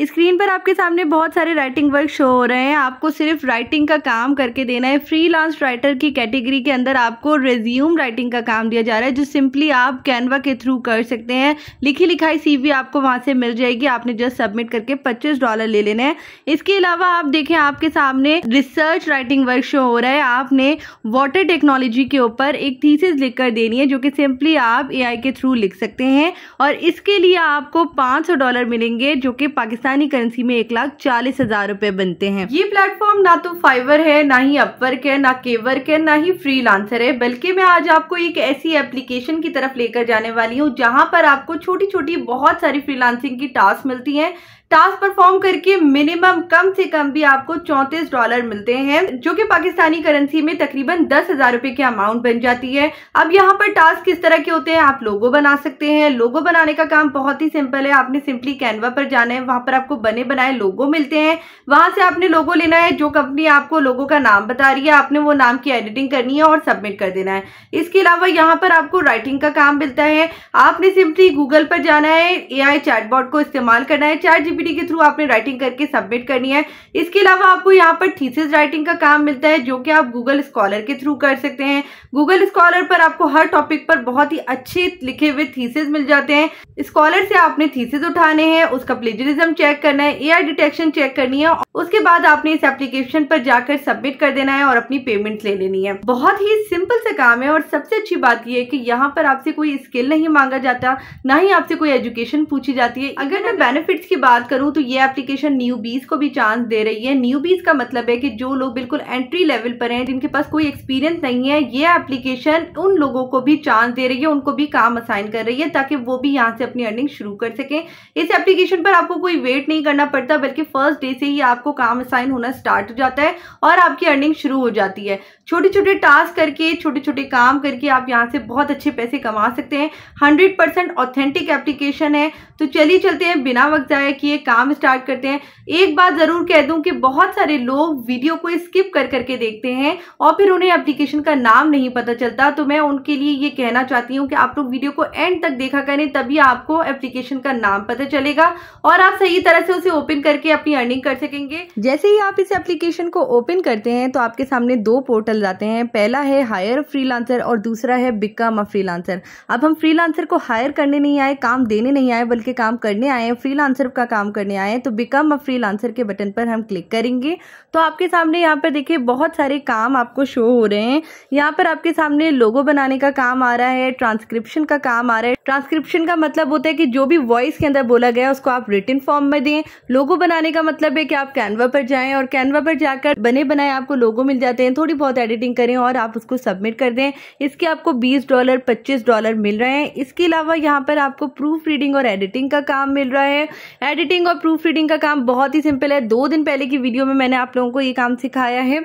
screen पर आपके सामने बहुत सारे राइटिंग वर्क शो हो रहे हैं आपको सिर्फ राइटिंग का काम करके देना है फ्रीलांस राइटर की कैटेगरी के अंदर आपको रेज्यूम राइटिंग का काम दिया जा रहा है जो सिंपली आप कैनवा के थ्रू कर सकते हैं लिखी लिखाई सीवी आपको वहां से मिल जाएगी आपने जस्ट सबमिट करके पच्चीस डॉलर ले लेना है इसके अलावा आप देखें आपके सामने रिसर्च राइटिंग वर्क शो हो रहा है आपने वाटर टेक्नोलॉजी के ऊपर एक थीसिस लिख कर देनी है जो कि सिंपली आप ए के थ्रू लिख सकते हैं और इसके लिए आपको पाँच डॉलर मिलेंगे जो कि पाकिस्तान पाकिस्तानी करेंसी में एक लाख चालीस हजार रूपए बनते हैं ये प्लेटफॉर्म ना तो फाइवर है ना ही अपवर्क है ना केवर्क है ना ही फ्री है बल्कि मैं आज आपको एक ऐसी एप्लीकेशन की तरफ लेकर जाने वाली हूँ जहाँ पर आपको छोटी छोटी बहुत सारी फ्रीलांसिंग की टास्क मिलती है टास्क परफॉर्म करके मिनिमम कम से कम भी आपको चौंतीस डॉलर मिलते हैं जो कि पाकिस्तानी करेंसी में तकरीबन दस हजार रुपए की अमाउंट बन जाती है अब यहाँ पर टास्क किस तरह के होते हैं आप लोगो बना सकते हैं लोगो बनाने का काम बहुत ही सिंपल है आपने सिंपली कैनवा पर जाना है वहां पर आपको बने बनाए लोगो मिलते हैं वहां से आपने लोगो लेना है जो कंपनी आपको लोगो का नाम बता रही है आपने वो नाम की एडिटिंग करनी है और सबमिट कर देना है इसके अलावा यहाँ पर आपको राइटिंग का काम मिलता है आपने सिंपली गूगल पर जाना है ए आई को इस्तेमाल करना है चैट पीपीटी के थ्रू आपने राइटिंग करके सबमिट करनी है इसके अलावा आपको यहाँ पर थीसिस राइटिंग का काम मिलता है जो कि आप गूगल स्कॉलर के थ्रू कर सकते हैं गूगल स्कॉलर पर आपको हर टॉपिक पर बहुत ही अच्छे लिखे हुए थीसेज मिल जाते हैं स्कॉलर से आपने थीसेज उठाने हैं उसका प्लेजरिज्म चेक करना है एआर डिटेक्शन चेक करनी है उसके बाद आपने इस एप्लीकेशन पर जाकर सबमिट कर देना है और अपनी पेमेंट ले लेनी है बहुत ही सिंपल से काम है और सबसे अच्छी बात यह है कि यहाँ पर आपसे कोई स्किल नहीं मांगा जाता ना ही आपसे कोई एजुकेशन पूछी जाती है अगर मैं बेनिफिट्स की बात करूं तो ये एप्लीकेशन न्यू बीज को भी चांस दे रही है न्यू बीज का मतलब है कि जो लोग बिल्कुल एंट्री लेवल पर हैं जिनके पास कोई एक्सपीरियंस नहीं है ये एप्लीकेशन उन लोगों को भी चांस दे रही है उनको भी काम असाइन कर रही है ताकि वो भी यहाँ से अपनी अर्निंग शुरू कर सकें इस एप्लीकेशन पर आपको कोई वेट नहीं करना पड़ता बल्कि फर्स्ट डे से ही आपको काम असाइन होना स्टार्ट हो जाता है और आपकी अर्निंग शुरू हो जाती है छोटे छोटे टास्क करके छोटे छोटे काम करके आप यहाँ से बहुत अच्छे पैसे कमा सकते हैं हंड्रेड ऑथेंटिक एप्लीकेशन है तो चलिए चलते हैं बिना वक्त ज़ाया किए काम स्टार्ट करते हैं एक बात ज़रूर कह दूं कि बहुत सारे लोग वीडियो को स्किप कर करके देखते हैं और फिर उन्हें एप्लीकेशन का नाम नहीं पता चलता तो मैं उनके लिए ये कहना चाहती हूँ कि आप लोग वीडियो को एंड तक देखा करें तभी आपको एप्लीकेशन का नाम पता चलेगा और आप सही तरह से उसे ओपन करके अपनी अर्निंग कर सकेंगे जैसे ही आप इस एप्लीकेशन को ओपन करते हैं तो आपके सामने दो पोर्टल आते हैं पहला है हायर फ्री और दूसरा है बिकम अ फ्री अब हम फ्री को हायर करने नहीं आए काम देने नहीं आए बल्कि के काम करने आए हैं फ्रीलांसर का काम करने आए हैं तो बिकम अ फ्रीलांसर के बटन पर हम क्लिक करेंगे तो आपके सामने यहाँ पर देखिए बहुत सारे काम आपको शो हो रहे हैं यहाँ पर आपके सामने लोगो बनाने का काम आ रहा है ट्रांसक्रिप्शन का काम आ रहा है ट्रांसक्रिप्शन का मतलब होता है कि जो भी वॉइस के अंदर बोला गया उसको आप रिटर्न फॉर्म में दें लोगो बनाने का मतलब है कि आप कैनवा पर जाएं और कैनवा पर जाकर बने बनाए आपको लोगो मिल जाते हैं थोड़ी बहुत एडिटिंग करें और आप उसको सबमिट कर दें इसके आपको बीस डॉलर पच्चीस डॉलर मिल रहे हैं इसके अलावा यहाँ पर आपको प्रूफ रीडिंग और एडिटिंग एडिटिंग का काम मिल रहा है एडिटिंग और प्रूफ रीडिंग का काम बहुत ही सिंपल है दो दिन पहले की वीडियो में मैंने आप लोगों को ये काम सिखाया है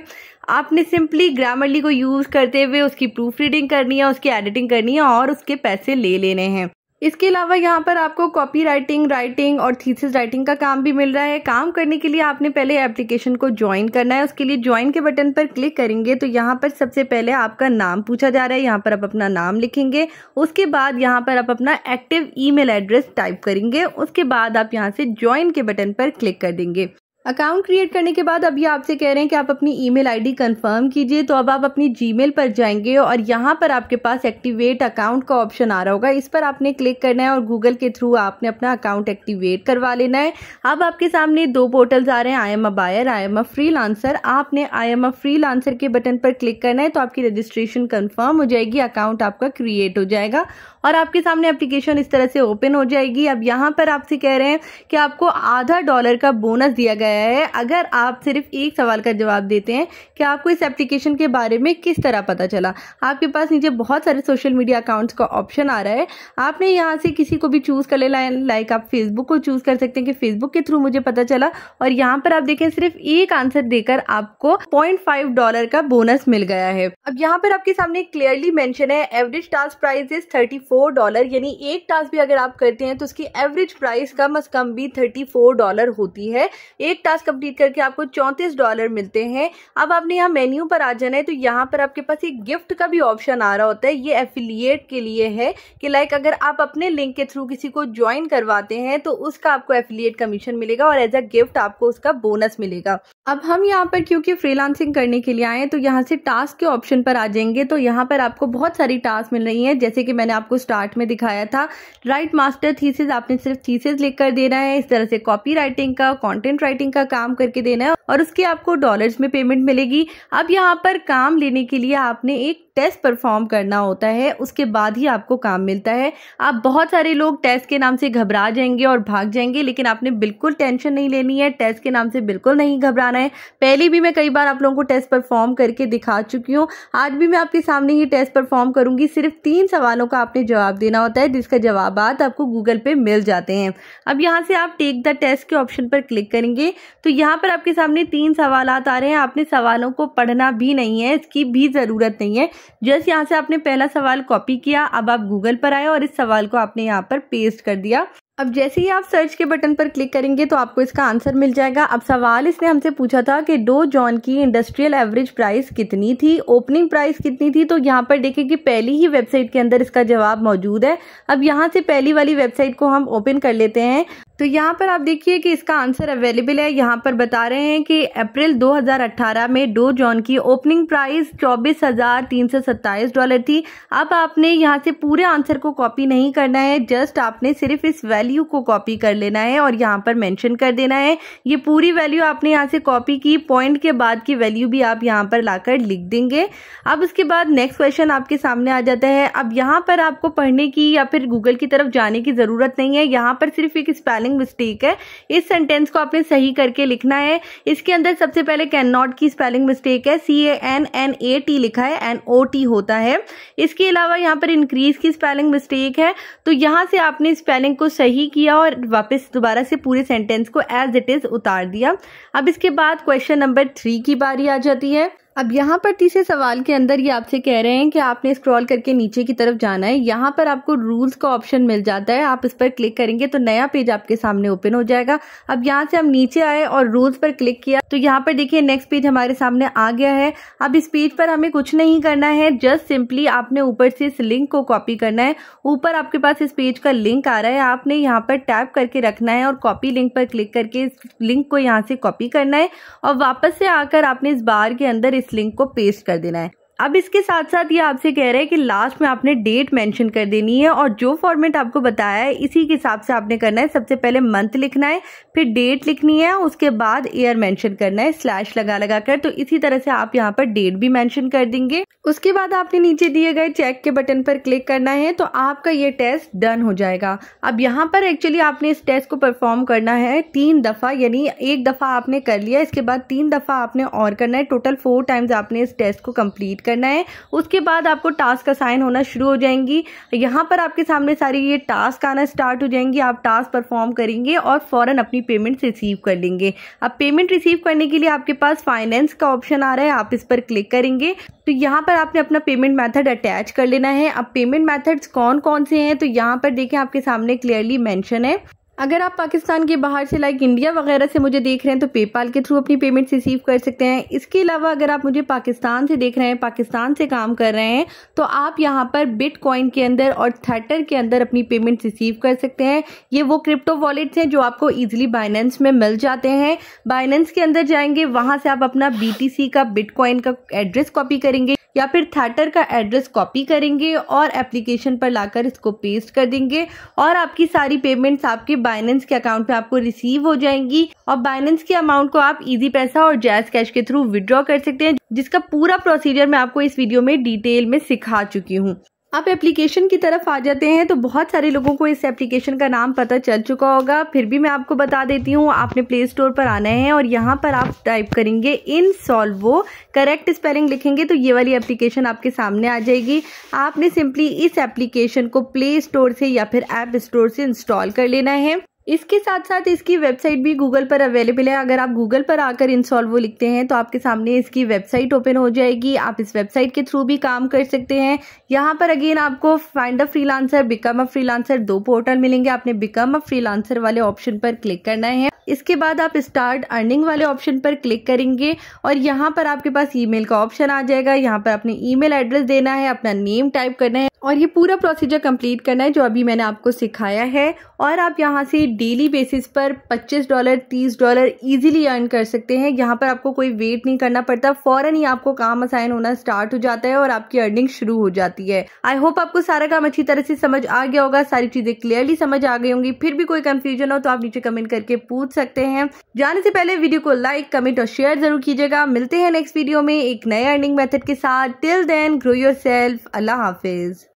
आपने सिंपली ग्रामरली को यूज़ करते हुए उसकी प्रूफ रीडिंग करनी है उसकी एडिटिंग करनी है और उसके पैसे ले लेने हैं इसके अलावा यहाँ पर आपको कॉपी राइटिंग राइटिंग और थीसिस राइटिंग का काम भी मिल रहा है काम करने के लिए आपने पहले एप्लीकेशन को ज्वाइन करना है उसके लिए ज्वाइन के बटन पर क्लिक करेंगे तो यहाँ पर सबसे पहले आपका नाम पूछा जा रहा है यहाँ पर आप अपना नाम लिखेंगे उसके बाद यहाँ पर आप अपना एक्टिव ई एड्रेस टाइप करेंगे उसके बाद आप यहाँ से ज्वाइन के बटन पर क्लिक कर देंगे अकाउंट क्रिएट करने के बाद अब ये आपसे कह रहे हैं कि आप अपनी ईमेल आईडी कंफर्म कीजिए तो अब आप अपनी जीमेल पर जाएंगे और यहाँ पर आपके पास एक्टिवेट अकाउंट का ऑप्शन आ रहा होगा इस पर आपने क्लिक करना है और गूगल के थ्रू आपने अपना अकाउंट एक्टिवेट करवा लेना है अब आपके सामने दो पोर्टल्स आ रहे हैं I am a buyer I am a freelancer आपने I am a freelancer के बटन पर क्लिक करना है तो आपकी रजिस्ट्रेशन कन्फर्म हो जाएगी अकाउंट आपका क्रिएट हो जाएगा और आपके सामने एप्लीकेशन इस तरह से ओपन हो जाएगी अब यहाँ पर आपसे कह रहे हैं कि आपको आधा डॉलर का बोनस दिया गया है अगर आप सिर्फ एक सवाल का जवाब देते हैं कि आपको इस एप्लीकेशन के बारे में किस तरह पता चला आपके पास नीचे बहुत सारे सोशल मीडिया अकाउंट्स का ऑप्शन आ रहा है आपने यहाँ से किसी को भी चूज़ कर लेना लाइक आप फेसबुक को चूज़ कर सकते हैं कि फेसबुक के थ्रू मुझे पता चला और यहाँ पर आप देखें सिर्फ एक आंसर देकर आपको पॉइंट डॉलर का बोनस मिल गया है अब यहाँ पर आपके सामने क्लियरली मैंशन है average task price is thirty four dollar यानी एक टास्क भी अगर आप करते हैं तो उसकी एवरेज प्राइस कम अज़ कम भी थर्टी फोर डॉलर होती है एक टास्क कंप्लीट करके आपको चौंतीस डॉलर मिलते हैं अब आपने यहाँ मेन्यू पर आ जाना है तो यहाँ पर आपके पास एक गिफ्ट का भी ऑप्शन आ रहा होता है ये एफिलियट के लिए है कि लाइक अगर आप अपने लिंक के थ्रू किसी को ज्वाइन करवाते हैं तो उसका आपको एफिलियट कमीशन मिलेगा और एज अ गिफ्ट आपको उसका बोनस मिलेगा अब हम यहाँ पर क्योंकि फ्रीलांसिंग करने के लिए आए हैं तो यहाँ से टास्क के ऑप्शन पर आ जाएंगे तो यहाँ पर आपको बहुत सारी टास्क मिल रही हैं जैसे कि मैंने आपको स्टार्ट में दिखाया था राइट मास्टर थीसिस आपने सिर्फ थीसिस लिख कर देना है इस तरह से कॉपी राइटिंग का कॉन्टेंट राइटिंग का काम करके देना है और उसकी आपको डॉलर्स में पेमेंट मिलेगी अब यहाँ पर काम लेने के लिए आपने एक टेस्ट परफॉर्म करना होता है उसके बाद ही आपको काम मिलता है आप बहुत सारे लोग टेस्ट के नाम से घबरा जाएंगे और भाग जाएंगे लेकिन आपने बिल्कुल टेंशन नहीं लेनी है टेस्ट के नाम से बिल्कुल नहीं घबराना है पहले भी मैं कई बार आप लोगों को टेस्ट परफॉर्म करके दिखा चुकी हूँ आज भी मैं आपके सामने ही टेस्ट परफॉर्म करूँगी सिर्फ तीन सवालों का आपने जवाब देना होता है जिसका जवाब आपको गूगल पे मिल जाते हैं अब यहाँ से आप टेक द टेस्ट के ऑप्शन पर क्लिक करेंगे तो यहाँ पर आपके सामने सामने तीन सवाल आ रहे हैं आपने सवालों को पढ़ना भी नहीं है इसकी भी ज़रूरत नहीं है जस्ट यहाँ से आपने पहला सवाल कॉपी किया अब आप गूगल पर आए और इस सवाल को आपने यहाँ पर पेस्ट कर दिया अब जैसे ही आप सर्च के बटन पर क्लिक करेंगे तो आपको इसका आंसर मिल जाएगा अब सवाल इसने हमसे पूछा था कि डो जॉन की इंडस्ट्रियल एवरेज प्राइस कितनी थी ओपनिंग प्राइस कितनी थी तो यहाँ पर देखें कि पहली ही वेबसाइट के अंदर इसका जवाब मौजूद है अब यहाँ से पहली वाली वेबसाइट को हम ओपन कर लेते हैं तो यहाँ पर आप देखिए कि इसका आंसर अवेलेबल है यहाँ पर बता रहे हैं कि अप्रैल 2018 में डो जॉन की ओपनिंग प्राइस चौबीस डॉलर थी अब आपने यहाँ से पूरे आंसर को कॉपी नहीं करना है जस्ट आपने सिर्फ इस वैल्यू को कॉपी कर लेना है और यहाँ पर मेंशन कर देना है ये पूरी वैल्यू आपने यहाँ से कॉपी की पॉइंट के बाद की वैल्यू भी आप यहाँ पर लाकर लिख देंगे अब उसके बाद नेक्स्ट क्वेश्चन आपके सामने आ जाता है अब यहाँ पर आपको पढ़ने की या फिर गूगल की तरफ जाने की ज़रूरत नहीं है यहाँ पर सिर्फ एक स्पेलिंग स्पेलिंग मिस्टेक है इस सेंटेंस को आपने सही करके लिखना है इसके अंदर सबसे पहले कैन नॉट की स्पेलिंग मिस्टेक है C A N N A T लिखा है एन ओ टी होता है इसके अलावा यहाँ पर इंक्रीज की स्पेलिंग मिस्टेक है तो यहाँ से आपने स्पेलिंग को सही किया और वापस दोबारा से पूरे सेंटेंस को एज इट इज़ उतार दिया अब इसके बाद क्वेश्चन नंबर थ्री की बारी आ जाती है अब यहाँ पर तीसरे सवाल के अंदर ये आपसे कह रहे हैं कि आपने स्क्रॉल करके नीचे की तरफ जाना है यहाँ पर आपको रूल्स का ऑप्शन मिल जाता है आप इस पर क्लिक करेंगे तो नया पेज आपके सामने ओपन हो जाएगा अब यहाँ से हम नीचे आए और रूल्स पर क्लिक किया तो यहाँ पर देखिए नेक्स्ट पेज हमारे सामने आ गया है अब इस पेज पर हमें कुछ नहीं करना है जस्ट सिंपली आपने ऊपर से इस लिंक को कॉपी करना है ऊपर आपके पास इस पेज का लिंक आ रहा है आपने यहाँ पर टैप करके रखना है और कॉपी लिंक पर क्लिक करके इस लिंक को यहाँ से कॉपी करना है और वापस से आकर आपने इस बार के अंदर इस इस लिंक को पेस्ट कर देना है अब इसके साथ साथ ये आपसे कह रहे हैं कि लास्ट में आपने डेट मेंशन कर देनी है और जो फॉर्मेट आपको बताया है इसी के हिसाब से आपने करना है सबसे पहले मंथ लिखना है फिर डेट लिखनी है उसके बाद ईयर मेंशन करना है स्लैश लगा लगा कर तो इसी तरह से आप यहाँ पर डेट भी मेंशन कर देंगे उसके बाद आपने नीचे दिए गए चेक के बटन पर क्लिक करना है तो आपका ये टेस्ट डन हो जाएगा अब यहाँ पर एक्चुअली आपने इस टेस्ट को परफॉर्म करना है तीन दफ़ा यानी एक दफ़ा आपने कर लिया इसके बाद तीन दफ़ा आपने और करना है टोटल फोर टाइम्स आपने इस टेस्ट को कम्प्लीट करना है उसके बाद आपको टास्क असाइन होना शुरू हो जाएंगी यहाँ पर आपके सामने सारी ये टास्क आना स्टार्ट हो जाएंगी आप टास्क परफॉर्म करेंगे और फ़ौरन अपनी पेमेंट रिसीव कर लेंगे अब पेमेंट रिसीव करने के लिए आपके पास फाइनेंस का ऑप्शन आ रहा है आप इस पर क्लिक करेंगे तो यहाँ पर आपने अपना पेमेंट मेथड अटैच कर लेना है अब पेमेंट मेथड्स कौन कौन से हैं तो यहाँ पर देखें आपके सामने क्लियरली मेंशन है अगर आप पाकिस्तान के बाहर से लाइक इंडिया वगैरह से मुझे देख रहे हैं तो पेपाल के थ्रू अपनी पेमेंट रिसीव कर सकते हैं इसके अलावा अगर आप मुझे पाकिस्तान से देख रहे हैं पाकिस्तान से काम कर रहे हैं तो आप यहाँ पर बिटकॉइन के अंदर और थेटर के अंदर अपनी पेमेंट रिसीव कर सकते हैं ये वो क्रिप्टो वॉलेट्स हैं जो आपको ईजिली बाइनेंस में मिल जाते हैं बाइनेंस के अंदर जाएंगे वहाँ से आप अपना बी का बिटकॉइन का एड्रेस कॉपी करेंगे या फिर थैटर का एड्रेस कॉपी करेंगे और एप्लीकेशन पर लाकर इसको पेस्ट कर देंगे और आपकी सारी पेमेंट्स आपके बाइनेंस के अकाउंट में आपको रिसीव हो जाएंगी और बाइनेंस के अमाउंट को आप इजी पैसा और जैज कैश के थ्रू विड्रॉ कर सकते हैं जिसका पूरा प्रोसीजर मैं आपको इस वीडियो में डिटेल में सिखा चुकी हूँ अब एप्लीकेशन की तरफ आ जाते हैं तो बहुत सारे लोगों को इस एप्लीकेशन का नाम पता चल चुका होगा फिर भी मैं आपको बता देती हूँ आपने प्ले स्टोर पर आना है और यहाँ पर आप टाइप करेंगे इन सॉल्वो करेक्ट स्पेलिंग लिखेंगे तो ये वाली एप्लीकेशन आपके सामने आ जाएगी आपने सिंपली इस एप्लीकेशन को प्ले स्टोर से या फिर ऐप स्टोर से इंस्टॉल कर लेना है इसके साथ साथ इसकी वेबसाइट भी गूगल पर अवेलेबल है अगर आप गूगल पर आकर इंस्टॉल वो लिखते हैं तो आपके सामने इसकी वेबसाइट ओपन हो जाएगी आप इस वेबसाइट के थ्रू भी काम कर सकते हैं यहाँ पर अगेन आपको find a freelancer become a freelancer दो पोर्टल मिलेंगे आपने बिकम अ फ्रीलांसर वाले ऑप्शन पर क्लिक करना है इसके बाद आप स्टार्ट अर्निंग वाले ऑप्शन पर क्लिक करेंगे और यहाँ पर आपके पास ईमेल का ऑप्शन आ जाएगा यहाँ पर अपने ईमेल एड्रेस देना है अपना नेम टाइप करना है और ये पूरा प्रोसीजर कंप्लीट करना है जो अभी मैंने आपको सिखाया है और आप यहाँ से डेली बेसिस पर 25 डॉलर 30 डॉलर इजीली अर्न कर सकते हैं यहाँ पर आपको कोई वेट नहीं करना पड़ता फ़ौरन ही आपको काम असाइन होना स्टार्ट हो जाता है और आपकी अर्निंग शुरू हो जाती है आई होप आपको सारा काम अच्छी तरह से समझ आ गया होगा सारी चीज़ें क्लियरली समझ आ गई होंगी फिर भी कोई कंफ्यूजन हो तो आप नीचे कमेंट करके पूछ सकते हैं जाने से पहले वीडियो को लाइक कमेंट और शेयर जरूर कीजिएगा मिलते हैं नेक्स्ट वीडियो में एक नए अर्निंग मेथड के साथ till then grow yourself अल्लाह हाफिज़